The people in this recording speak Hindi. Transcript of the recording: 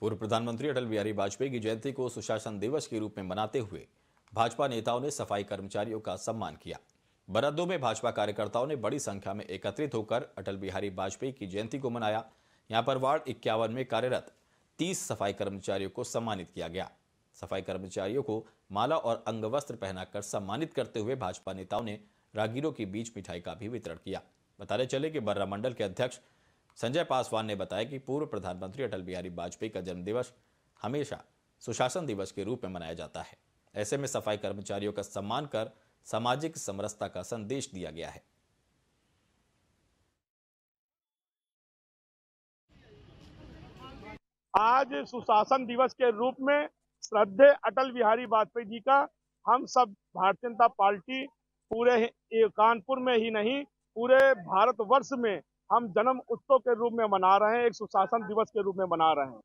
पूर्व प्रधानमंत्री अटल बिहारी वाजपेयी की जयंती को सुशासन दिवस के रूप में मनाते हुए भाजपा नेताओं ने सफाई कर्मचारियों का सम्मान किया बरद्दों में भाजपा कार्यकर्ताओं ने बड़ी संख्या में एकत्रित होकर अटल बिहारी वाजपेयी की जयंती को मनाया यहाँ पर वार्ड इक्यावन में कार्यरत तीस सफाई कर्मचारियों को सम्मानित किया गया सफाई कर्मचारियों को माला और अंगवस्त्र पहनाकर सम्मानित करते हुए भाजपा नेताओं ने रागीरों के बीच मिठाई का भी वितरण किया बताने चले कि बर्रा मंडल के अध्यक्ष संजय पासवान ने बताया कि पूर्व प्रधानमंत्री अटल बिहारी वाजपेयी का जन्मदिवस हमेशा सुशासन दिवस के रूप में मनाया जाता है ऐसे में सफाई कर्मचारियों का सम्मान कर सामाजिक समरसता का संदेश दिया गया है आज सुशासन दिवस के रूप में श्रद्धे अटल बिहारी वाजपेयी जी का हम सब भारतीय जनता पार्टी पूरे कानपुर में ही नहीं पूरे भारतवर्ष में हम जन्म उत्सव के रूप में मना रहे हैं एक सुशासन दिवस के रूप में मना रहे हैं